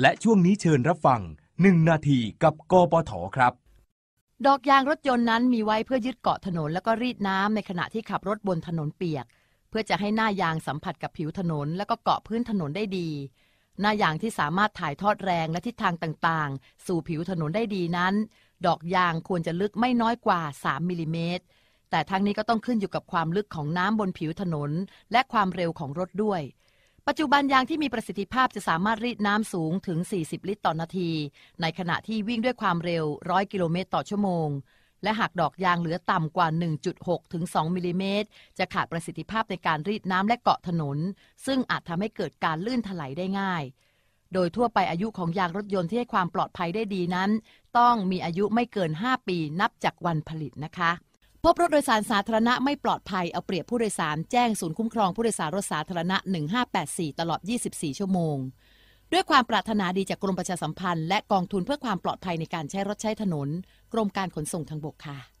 และช่วงนี้เชิญรับฟัง 1 นาทีกับกปท ครับ ดอกยางรถยนต์นั้น มีไว้เพื่อยึดเกาะถนน แล้วก็รีดน้ำในขณะที่ขับรถบนถนนเปียก เพื่อจะให้หน้ายางสัมผัสกับผิวถนนแล้วก็เกาะพื้นถนนได้ดี หน้ายางที่สามารถถ่ายทอดแรงและทิศทางต่าง ๆ สู่ผิวถนนได้ดีนั้น ดอกยางควรจะลึกไม่น้อยกว่า 3มิลิเมตรแต่ทั้งนี้ก็ต้องขึ้นอยู่กับความลึกของน้ำบนผิวถนน และความเร็วของรถด้วยปัจจุบันยางที่มีประสิทธิภาพจะสามารถรีดน้ำสูงถึง 40 ลิตรต่อนาที ในขณะที่วิ่งด้วยความเร็ว 100 กิโลเมตรต่อชั่วโมง และหากดอกยางเหลือต่ำกว่า 1.6 ถึง 2 มิลิเมตร จะขาดประสิทธิภาพในการรีดน้ำและเกาะถนน ซึ่งอาจทำให้เกิดการลื่นถลายได้ง่าย โดยทั่วไปอายุของยางรถยนต์ที่ให้ความปลอดภัยได้ดีนั้น ต้องมีอายุไม่เกิน 5 ปีนับจากวันผลิตนะคะพบรถโดยสารสาธารณะไม่ปลอดภัยเอาเปรียบผู้โดยสาร แจ้งศูนย์คุ้มครองผู้โดยสารรถสาธารณะ 1584 ตลอด 24 ชั่วโมง ด้วยความปรารถนาดีจากกรมประชาสัมพันธ์ และกองทุนเพื่อความปลอดภัยในการใช้รถใช้ถนน กรมการขนส่งทางบกค่ะ